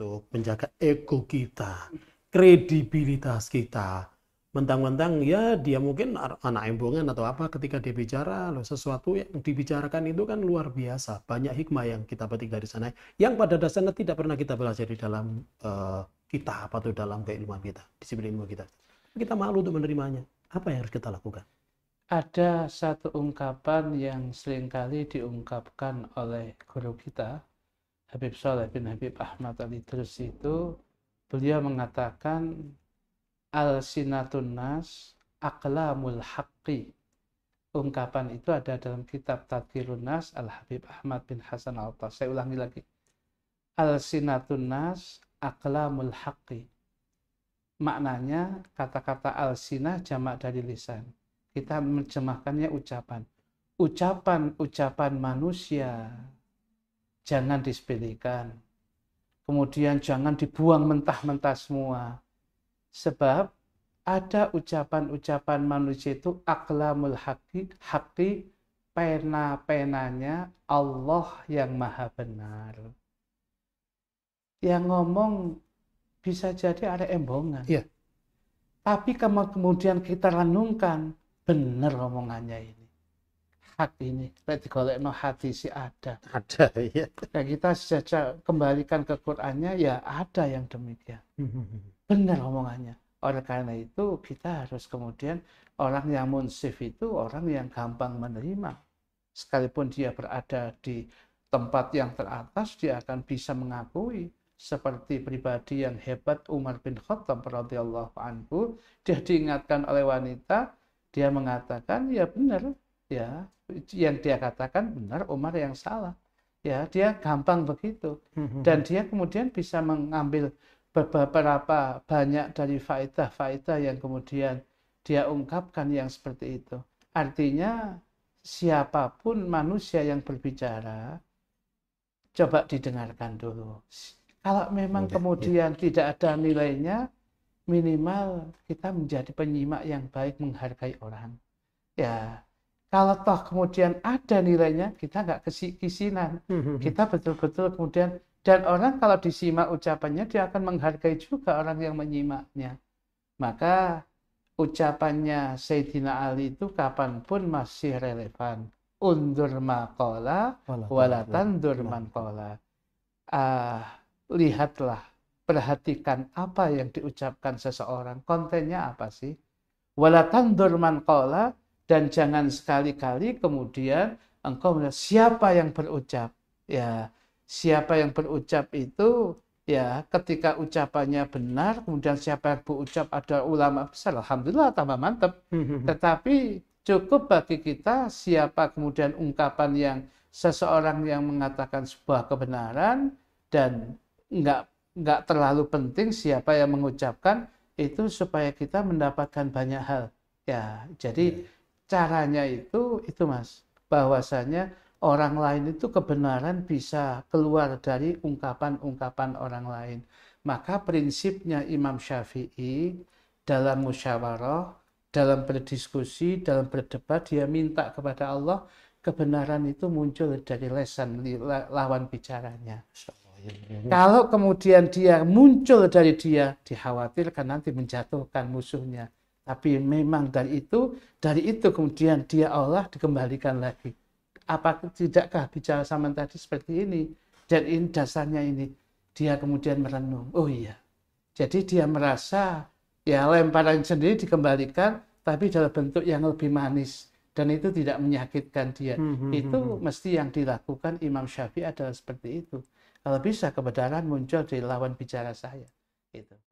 untuk menjaga ego kita, kredibilitas kita. Mentang-mentang ya dia mungkin anak embongan atau apa ketika dia bicara loh sesuatu yang dibicarakan itu kan luar biasa banyak hikmah yang kita petik dari sana yang pada dasarnya tidak pernah kita belajar di dalam uh, eh, kita apa tuh dalam keilmuan kita disiplin ilmu kita kita malu untuk menerimanya apa yang harus kita lakukan ada satu ungkapan yang seringkali diungkapkan oleh guru kita Habib Saleh bin Habib Ahmad Al Idrus itu beliau mengatakan al sinatun nas aqlamul haqqi ungkapan itu ada dalam kitab Tadkirun Nas Al Habib Ahmad bin Hasan Al Tas. Saya ulangi lagi. Al sinatun nas aqlamul haqqi. Maknanya kata-kata al sinah jamak dari lisan. Kita menjemahkannya ucapan. Ucapan-ucapan manusia jangan disepelekan. Kemudian jangan dibuang mentah-mentah semua. Sebab ada ucapan-ucapan manusia itu aklamul haki, haki pena-penanya Allah yang maha benar. Yang ngomong bisa jadi ada embongan. Iya. Tapi kemudian kita renungkan, benar omongannya ini hak ini lek no hati si ada ada ya nah, kita sejajar kembalikan ke Qurannya ya ada yang demikian benar omongannya oleh karena itu kita harus kemudian orang yang munsif itu orang yang gampang menerima sekalipun dia berada di tempat yang teratas dia akan bisa mengakui seperti pribadi yang hebat Umar bin Khattab radhiyallahu anhu dia diingatkan oleh wanita dia mengatakan ya benar ya yang dia katakan benar Umar yang salah ya dia gampang begitu mm-hmm. dan dia kemudian bisa mengambil beberapa banyak dari faidah faidah yang kemudian dia ungkapkan yang seperti itu artinya siapapun manusia yang berbicara coba didengarkan dulu kalau memang Mudah, iya, iya. kemudian ya. tidak ada nilainya minimal kita menjadi penyimak yang baik menghargai orang ya kalau toh kemudian ada nilainya, kita nggak kesikisinan hmm, hmm, hmm. Kita betul-betul kemudian, dan orang kalau disimak ucapannya, dia akan menghargai juga orang yang menyimaknya. Maka ucapannya Sayyidina Ali itu kapanpun masih relevan. Undur makola, walatan durman kola. Uh, ah, lihatlah, perhatikan apa yang diucapkan seseorang. Kontennya apa sih? Walatan durman kola, dan jangan sekali-kali kemudian engkau melihat siapa yang berucap ya siapa yang berucap itu ya ketika ucapannya benar kemudian siapa yang berucap ada ulama besar alhamdulillah tambah mantep tetapi cukup bagi kita siapa kemudian ungkapan yang seseorang yang mengatakan sebuah kebenaran dan nggak nggak terlalu penting siapa yang mengucapkan itu supaya kita mendapatkan banyak hal ya jadi yeah caranya itu itu mas bahwasanya orang lain itu kebenaran bisa keluar dari ungkapan-ungkapan orang lain maka prinsipnya Imam Syafi'i dalam musyawarah dalam berdiskusi dalam berdebat dia minta kepada Allah kebenaran itu muncul dari lesan lawan bicaranya kalau kemudian dia muncul dari dia dikhawatirkan nanti menjatuhkan musuhnya tapi memang dari itu, dari itu kemudian dia Allah dikembalikan lagi. Apakah tidakkah bicara sama tadi seperti ini? Dan ini dasarnya ini. Dia kemudian merenung. Oh iya. Jadi dia merasa ya lemparan sendiri dikembalikan tapi dalam bentuk yang lebih manis dan itu tidak menyakitkan dia. Hmm, hmm itu hmm, hmm, mesti yang dilakukan Imam Syafi'i adalah seperti itu. Kalau bisa kebenaran muncul di lawan bicara saya. Itu.